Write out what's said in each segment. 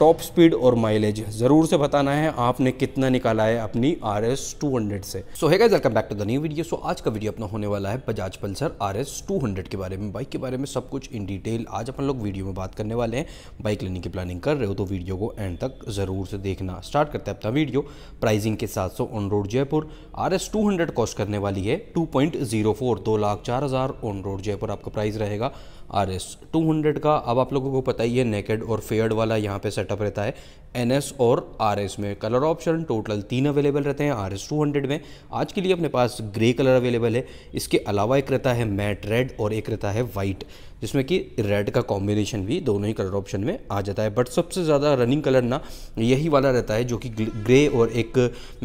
top speed और mileage ज़रूर से बताना है आपने कितना निकाला है अपनी आर एस टू हंड्रेड से सो है welcome back to the new video so आज का वीडियो अपना होने वाला है Bajaj Pulsar R S two hundred के बारे में बाइक के बारे में सब कुछ इन डिटेल आज अपन लोग वीडियो में बात करने वाले हैं बाइक लेने की प्लानिंग कर रहे हो तो वीडियो को एंड तक ज़रूर से देखना स्टार्ट करते हैं अपना वीडियो प्राइजिंग के साथ so on road Jaipur R S two hundred cost करने वाली है टू पॉइंट जीरो फोर दो लाख चार हज़ार ऑन रोड जयपुर आपका प्राइस रहेगा आर एस टू हंड्रेड का अब आप लोगों को पता ही है नेकेड और फेयर्ड वाला यहाँ पे सेट सेटअप रहता है एन और आर में कलर ऑप्शन टोटल तीन अवेलेबल रहते हैं आर एस में आज के लिए अपने पास ग्रे कलर अवेलेबल है इसके अलावा एक रहता है मैट रेड और एक रहता है वाइट जिसमें कि रेड का कॉम्बिनेशन भी दोनों ही कलर ऑप्शन में आ जाता है बट सबसे ज़्यादा रनिंग कलर ना यही वाला रहता है जो कि ग्रे और एक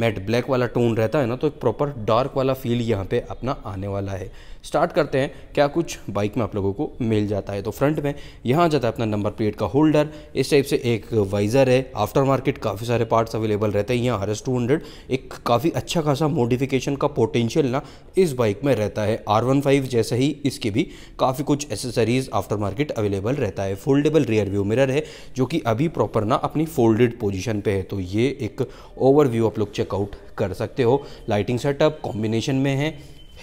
मैट ब्लैक वाला टोन रहता है ना तो एक प्रॉपर डार्क वाला फील यहाँ पर अपना आने वाला है स्टार्ट करते हैं क्या कुछ बाइक में आप लोगों को मिल जाता है तो फ्रंट में यहाँ जाता है अपना नंबर प्लेट का होल्डर इस टाइप से एक वाइज़र है आफ्टर मार्केट काफ़ी सारे पार्ट्स अवेलेबल रहते हैं यहाँ आर एस टू हंड्रेड एक काफ़ी अच्छा खासा मोडिफिकेशन का पोटेंशियल ना इस बाइक में रहता है आर वन फाइव जैसे ही इसके भी काफ़ी कुछ एसेसरीज आफ्टर मार्केट अवेलेबल रहता है फोल्डेबल रियर व्यू मिरर है जो कि अभी प्रॉपर ना अपनी फोल्डेड पोजिशन पर है तो ये एक ओवरव्यू आप लोग चेकआउट कर सकते हो लाइटिंग सेटअप कॉम्बिनेशन में है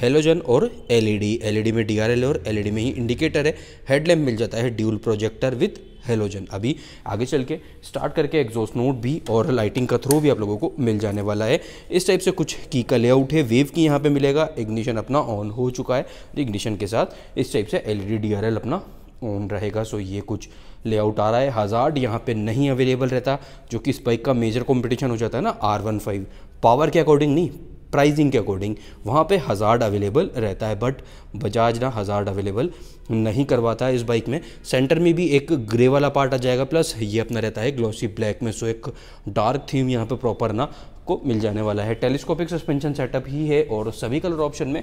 हेलोजन और एलईडी एलईडी में डीआरएल और एलईडी में ही इंडिकेटर है हेडलैम्प मिल जाता है ड्यूल प्रोजेक्टर विथ हेलोजन अभी आगे चल के स्टार्ट करके एग्जॉस्ट नोट भी और लाइटिंग का थ्रू भी आप लोगों को मिल जाने वाला है इस टाइप से कुछ की का लेआउट है वेव की यहाँ पे मिलेगा इग्निशन अपना ऑन हो चुका है तो इग्निशन के साथ इस टाइप से एलईडी डीआरएल अपना ऑन रहेगा सो ये कुछ लेआउट आ रहा है हज़ार्ड यहाँ पे नहीं अवेलेबल रहता जो कि इस बाइक का मेजर कॉम्पिटिशन हो जाता है ना आर वन फाइव पावर के अकॉर्डिंग नहीं प्राइजिंग के अकॉर्डिंग वहाँ पे हज़ार्ड अवेलेबल रहता है बट बजाज ना हज़ार्ड अवेलेबल नहीं करवाता है इस बाइक में सेंटर में भी एक ग्रे वाला पार्ट आ जाएगा प्लस ये अपना रहता है ग्लॉसी ब्लैक में सो एक डार्क थीम यहाँ पे प्रॉपर ना को मिल जाने वाला है टेलीस्कोपिक सस्पेंशन सेटअप ही है और सभी कलर ऑप्शन में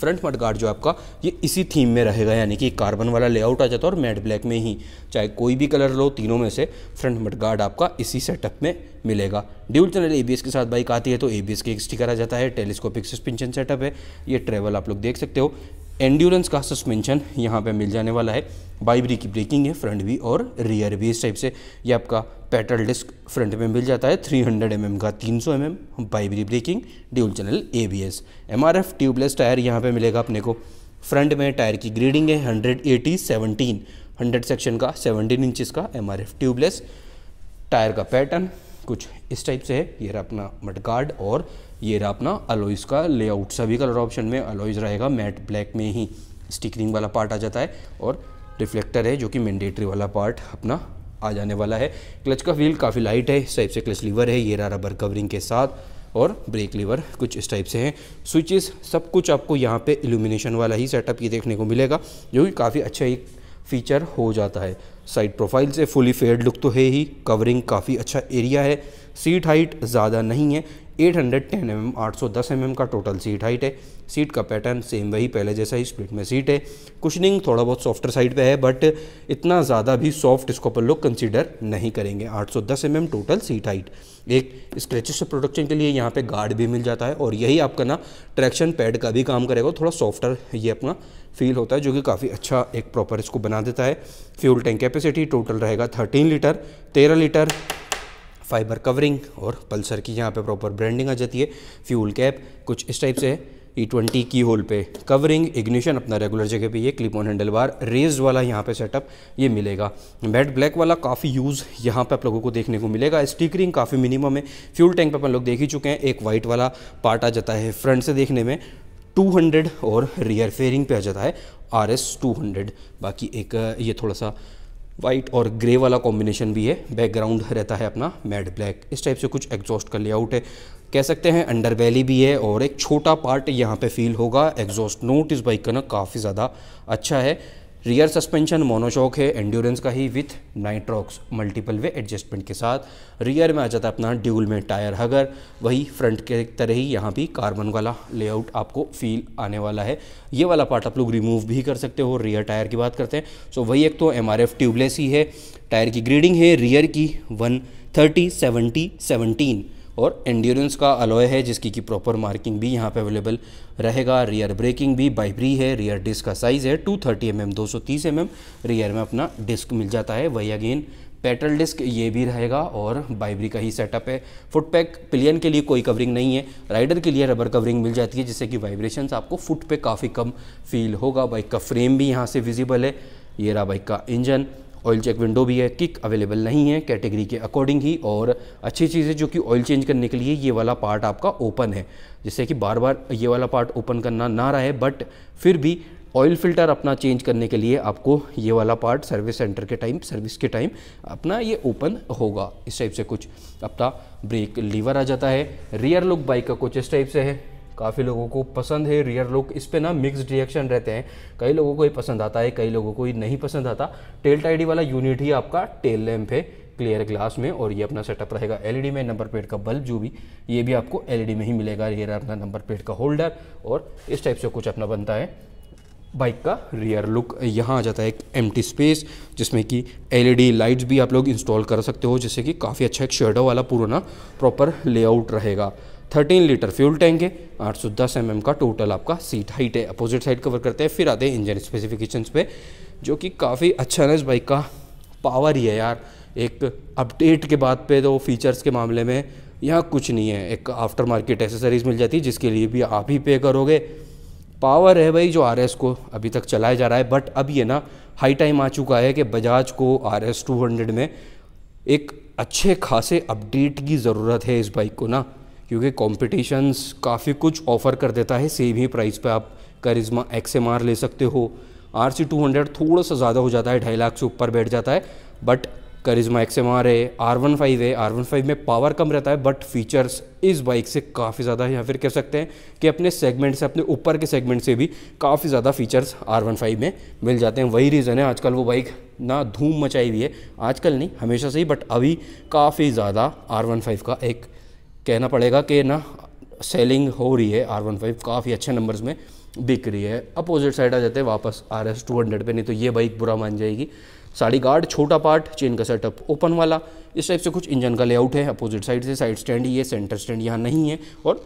फ्रंट मट गार्ड जो आपका ये इसी थीम में रहेगा यानी कि कार्बन वाला लेआउट आ जाता है और मैट ब्लैक में ही चाहे कोई भी कलर लो तीनों में से फ्रंट मट गार्ड आपका इसी सेटअप में मिलेगा ड्यूल चैनल एबीएस के साथ बाइक आती है तो एबीएस के एक स्टिकर आ जाता है टेलीस्कोपिक सस्पेंशन सेटअप है ये ट्रेवल आप लोग देख सकते हो एंड्योरेंस का सस्पेंशन यहाँ पे मिल जाने वाला है बाइबरी की ब्रेकिंग है फ्रंट भी और रियर भी इस टाइप से ये आपका पेट्रल डिस्क फ्रंट में मिल जाता है 300 हंड्रेड mm का 300 सौ mm Bybre braking dual channel A B S M R F tubeless tyre यहाँ पे मिलेगा अपने को फ्रंट में टायर की ग्रीडिंग है hundred eighty seventeen hundred section का सेवनटीन इंचज़ का एम आर एफ ट्यूबलेस टायर का पैटर्न कुछ इस टाइप से है ये रहा अपना मडगार्ड और ये रहा अपना अलोइज का लेआउट सभी कलर ऑप्शन में अलोइस रहेगा मैट ब्लैक में ही स्टिकरिंग वाला पार्ट आ जाता है और रिफ्लेक्टर है जो कि मैंडेटरी वाला पार्ट अपना आ जाने वाला है क्लच का व्हील काफ़ी लाइट है इस टाइप से क्लच लीवर है ये रहा रबर कवरिंग के साथ और ब्रेक लीवर कुछ इस टाइप से हैं स्विचेस सब कुछ आपको यहाँ पे इल्यूमिनेशन वाला ही सेटअप ये देखने को मिलेगा जो कि काफ़ी अच्छा एक फीचर हो जाता है साइड प्रोफाइल से फुली फेयर लुक तो है ही कवरिंग काफ़ी अच्छा एरिया है सीट हाइट ज़्यादा नहीं है 810 हंड्रेड टेन एम एम का टोटल सीट हाइट है सीट का पैटर्न सेम वही पहले जैसा ही स्प्लिट में सीट है कुशनिंग थोड़ा बहुत सॉफ्टर साइड पे है बट इतना ज़्यादा भी सॉफ्ट इसको अपन लोग कंसिडर नहीं करेंगे 810 सौ mm टोटल सीट हाइट एक स्क्रेचेस से प्रोटेक्शन के लिए यहाँ पे गार्ड भी मिल जाता है और यही आपका ना ट्रैक्शन पैड का भी काम करेगा थोड़ा सॉफ्टर ये अपना फील होता है जो कि काफ़ी अच्छा एक प्रॉपर इसको बना देता है फ्यूल टैंक कैपेसिटी टोटल रहेगा थर्टीन लीटर तेरह लीटर फाइबर कवरिंग और पल्सर की यहाँ पे प्रॉपर ब्रांडिंग आ जाती है फ्यूल कैप कुछ इस टाइप से है ई e ट्वेंटी की होल पे कवरिंग इग्निशन अपना रेगुलर जगह पे ये clip on handle handlebar raise वाला यहाँ पे सेटअप ये मिलेगा बेड ब्लैक वाला काफ़ी यूज़ यहाँ पे आप लोगों को देखने को मिलेगा स्टिकरिंग काफ़ी मिनिमम है फ्यूल टैंक पर अपन लोग देख ही चुके हैं एक वाइट वाला पार्ट आ जाता है फ्रंट से देखने में 200 और रियर फेयरिंग पे आ जाता है आर एस टू बाकी एक ये थोड़ा सा वाइट और ग्रे वाला कॉम्बिनेशन भी है बैकग्राउंड रहता है अपना मैट ब्लैक इस टाइप से कुछ एग्जॉस्ट का लेआउट है कह सकते हैं अंडर वैली भी है और एक छोटा पार्ट यहाँ पे फील होगा एग्जॉस्ट नोट इस बाइक का ना काफ़ी ज़्यादा अच्छा है रियर सस्पेंशन मोनोशॉक है एंड्योरेंस का ही with Nitrox multiple way adjustment के साथ रियर में आ जाता है अपना ड्यूल में टायर हगर वही फ्रंट के तरह ही यहाँ भी कार्बन वाला लेआउट आपको फील आने वाला है ये वाला पार्ट आप लोग रिमूव भी कर सकते हो रियर टायर की बात करते हैं सो वही एक तो एम ट्यूबलेस ही है टायर की ग्रीडिंग है रियर की वन थर्टी सेवेंटी सेवनटीन और एंड्योरेंस का अलॉय है जिसकी कि प्रॉपर मार्किंग भी यहाँ पे अवेलेबल रहेगा रियर ब्रेकिंग भी बाइबरी है रियर डिस्क का साइज़ है 230 थर्टी एम एम दो रियर में अपना डिस्क मिल जाता है वही अगेन पेटल डिस्क ये भी रहेगा और बाइबरी का ही सेटअप है फुट पैक पिलियन के लिए कोई कवरिंग नहीं है राइडर के लिए रबर कवरिंग मिल जाती है जिससे कि वाइब्रेशन आपको फुट पे काफ़ी कम फील होगा बाइक का फ्रेम भी यहाँ से विजिबल है ये रहा बाइक का इंजन ऑयल चेक विंडो भी है किक अवेलेबल नहीं है कैटेगरी के अकॉर्डिंग ही और अच्छी चीज़ है जो कि ऑयल चेंज करने के लिए ये वाला पार्ट आपका ओपन है जिससे कि बार बार ये वाला पार्ट ओपन करना ना रहे बट फिर भी ऑयल फिल्टर अपना चेंज करने के लिए आपको ये वाला पार्ट सर्विस सेंटर के टाइम सर्विस के टाइम अपना ये ओपन होगा इस टाइप से कुछ अपना ब्रेक लीवर आ जाता है रियर लुक बाइक का कुछ इस टाइप से है काफ़ी लोगों को पसंद है रियर लुक इस पर ना मिक्सड रिएक्शन रहते हैं कई लोगों को ये पसंद आता है कई लोगों को ये नहीं पसंद आता टेल टाइडी वाला यूनिट ही आपका टेल लैम्प है क्लियर ग्लास में और ये अपना सेटअप रहेगा एलईडी e में नंबर प्लेट का बल्ब जो भी ये भी आपको एलईडी e में ही मिलेगा ये अपना नंबर प्लेट का होल्डर और इस टाइप से कुछ अपना बनता है बाइक का रियर लुक यहाँ आ जाता है एक एम स्पेस जिसमें कि एलईडी लाइट्स e भी आप लोग इंस्टॉल कर सकते हो जिससे कि काफ़ी अच्छा एक शेडो वाला पूरा ना प्रॉपर लेआउट रहेगा थर्टीन लीटर फ्यूल टैंक है आठ सौ दस एम का टोटल आपका सीट हाइट है अपोजिट साइड कवर करते हैं फिर आते हैं इंजन स्पेसिफिकेशन पे जो कि काफ़ी अच्छा है इस बाइक का पावर ही है यार एक अपडेट के बाद पे तो फीचर्स के मामले में यहाँ कुछ नहीं है एक आफ्टर मार्केट एसेसरीज मिल जाती है जिसके लिए भी आप ही पे करोगे पावर है भाई जो आर को अभी तक चलाया जा रहा है बट अब ये ना हाई टाइम आ चुका है कि बजाज को आर एस में एक अच्छे खासे अपडेट की ज़रूरत है इस बाइक को ना क्योंकि कॉम्पिटिशन्स काफ़ी कुछ ऑफ़र कर देता है सेम ही प्राइस पे आप करिज्मा एक्स एम आर ले सकते हो आर सी टू हंड्रेड थोड़ा सा ज़्यादा हो जाता है ढाई लाख से ऊपर बैठ जाता है but Karizma X M R है आर वन फाइव है आर वन फाइव में पावर कम रहता है बट फीचर्स इस बाइक से काफ़ी ज़्यादा या फिर कह सकते हैं कि अपने सेगमेंट से अपने ऊपर के सेगमेंट से भी काफ़ी ज़्यादा फीचर्स आर वन फाइव में मिल जाते हैं वही रीज़न है आजकल वो बाइक ना धूम मचाई हुई है आजकल नहीं हमेशा से ही बट अभी काफ़ी ज़्यादा आर वन फाइव का एक कहना पड़ेगा कि ना सेलिंग हो रही है आर वन फाइव काफ़ी अच्छे नंबर्स में बिक रही है अपोजिट साइड आ जाते हैं वापस आर एस टू हंड्रेड पर नहीं तो ये बाइक बुरा मान जाएगी साड़ी गार्ड छोटा पार्ट चेन का सेटअप ओपन वाला इस टाइप से कुछ इंजन का लेआउट है अपोजिट साइड से साइड स्टैंड ये सेंटर स्टैंड यहाँ नहीं है और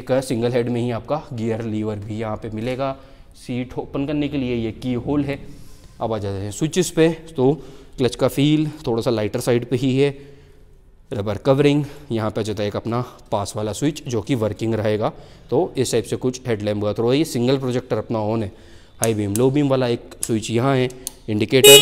एक सिंगल हेड में ही आपका गियर लीवर भी यहाँ पर मिलेगा सीट ओपन करने के लिए ये की होल है अब आ जाते हैं स्विचेस पे तो क्लच का फील थोड़ा सा लाइटर साइड पे ही है रबर कवरिंग यहाँ पे एक अपना पास वाला स्विच जो कि वर्किंग रहेगा तो इस टाइप से कुछ हेडलैम्प हुआ तो ये सिंगल प्रोजेक्टर अपना ऑन है हाई बीम लो बीम वाला एक स्विच यहाँ है इंडिकेटर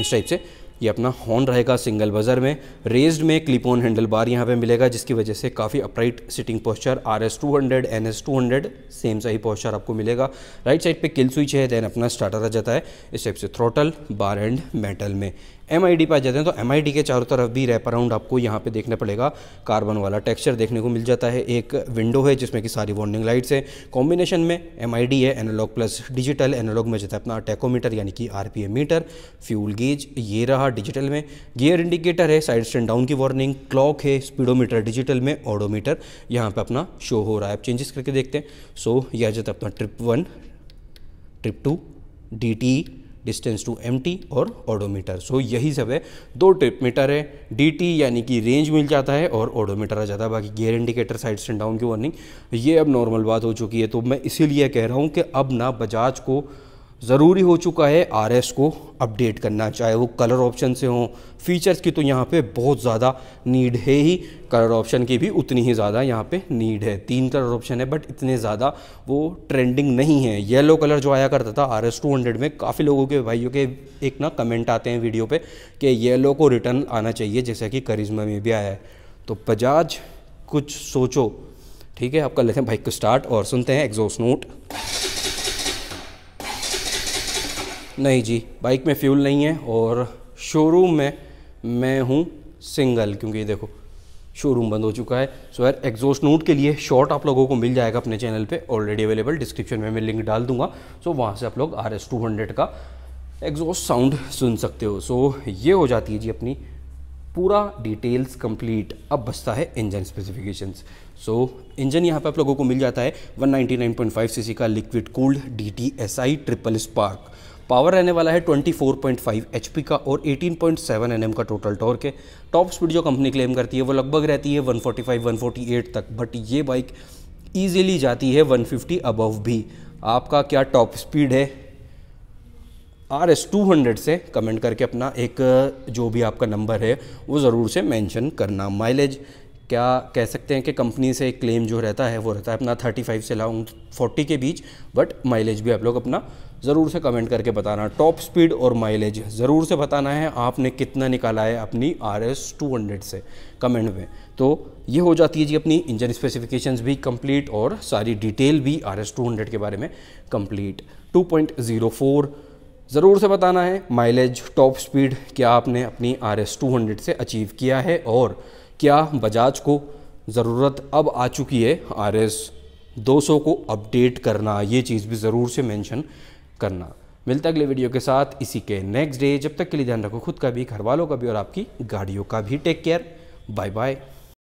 इस टाइप से ये अपना हॉर्न रहेगा सिंगल बजर में रेज्ड में क्लिप ऑन हैंडल बार यहाँ पे मिलेगा जिसकी वजह से काफ़ी upright sitting posture R S two hundred N S two hundred same सा ही पोस्चर आपको मिलेगा राइट साइड पे किल स्विच है देन अपना स्टार्टर आ जाता है इस टाइप से थ्रोटल बार एंड मेटल में एम आई डी पे आ जाते हैं तो एम आई डी के चारों तरफ भी रैप अराउंड आपको यहाँ पे देखने पड़ेगा कार्बन वाला टेक्सचर देखने को मिल जाता है एक विंडो है जिसमें कि सारी वार्निंग लाइट्स है कॉम्बिनेशन में एम आई डी है एनालॉग प्लस डिजिटल एनालॉग में जाता है अपना टेकोमीटर यानी कि R P M meter fuel gauge ये रहा डिजिटल में गियर इंडिकेटर है साइड स्टैंड डाउन की वार्निंग क्लॉक है स्पीडोमीटर डिजिटल में ऑडोमीटर यहाँ पर अपना शो हो रहा है आप चेंजेस करके देखते हैं सो यह आ जाता है अपना trip one trip two D T distance to M और ऑडोमीटर सो यही सब है दो ट्रिप मीटर है डी यानी कि रेंज मिल जाता है और ऑडोमीटर आ जाता है बाकी gear indicator side stand down की वार्निंग ये अब नॉर्मल बात हो चुकी है तो मैं इसीलिए कह रहा हूँ कि अब ना बजाज को ज़रूरी हो चुका है आर को अपडेट करना चाहे वो कलर ऑप्शन से हो फीचर्स की तो यहाँ पे बहुत ज़्यादा नीड है ही कलर ऑप्शन की भी उतनी ही ज़्यादा यहाँ पे नीड है तीन कलर ऑप्शन है बट इतने ज़्यादा वो ट्रेंडिंग नहीं है येलो कलर जो आया करता था आर एस टू हंड्रेड में काफ़ी लोगों के भाइयों के एक ना कमेंट आते हैं वीडियो पर कि येलो को रिटर्न आना चाहिए जैसा कि करिश्मा में भी आया है तो बजाज कुछ सोचो ठीक है आप कर लेते हैं बाइक को स्टार्ट और सुनते हैं एग्जॉस्ट नोट नहीं जी बाइक में फ्यूल नहीं है और शोरूम में मैं हूँ सिंगल क्योंकि देखो शोरूम बंद हो चुका है सो यार एग्जॉस्ट नोट के लिए शॉर्ट आप लोगों को मिल जाएगा अपने चैनल पे ऑलरेडी अवेलेबल डिस्क्रिप्शन में मैं लिंक डाल दूंगा सो वहाँ से आप लोग आर एस टू हंड्रेड का एग्जॉस्ट साउंड सुन सकते हो सो ये हो जाती है जी अपनी पूरा डिटेल्स कंप्लीट अब बचता है इंजन स्पेसिफिकेशंस सो इंजन यहाँ पे आप लोगों को मिल जाता है 199.5 सीसी का liquid cooled D T S I triple spark power रहने वाला है 24.5 एचपी का और 18.7 एनएम का टोटल टॉर्क है टॉप स्पीड जो कंपनी क्लेम करती है वो लगभग रहती है 145 148 तक बट ये बाइक ईजिली जाती है 150 अबव भी आपका क्या टॉप स्पीड है आर एस टू हंड्रेड से कमेंट करके अपना एक जो भी आपका नंबर है वो ज़रूर से मैंशन करना माइलेज क्या कह सकते हैं कि कंपनी से एक क्लेम जो रहता है वो रहता है अपना थर्टी फाइव से लाऊँ फोर्टी के बीच बट माइलेज भी आप लोग अपना ज़रूर से कमेंट करके बताना टॉप स्पीड और माइलेज ज़रूर से बताना है आपने कितना निकाला है अपनी आर एस टू हंड्रेड से कमेंट में तो ये हो जाती है जी अपनी इंजन स्पेसिफिकेशंस भी कंप्लीट और सारी डिटेल भी आर एस टू हंड्रेड के बारे में complete two point zero four ज़रूर से बताना है माइलेज टॉप स्पीड क्या आपने अपनी आर एस टू हंड्रेड से अचीव किया है और क्या बजाज को ज़रूरत अब आ चुकी है आर एस 200 को अपडेट करना ये चीज़ भी ज़रूर से मेंशन करना मिलता अगले वीडियो के साथ इसी के नेक्स्ट डे जब तक के लिए ध्यान रखो खुद का भी घर वालों का भी और आपकी गाड़ियों का भी टेक केयर बाय बाय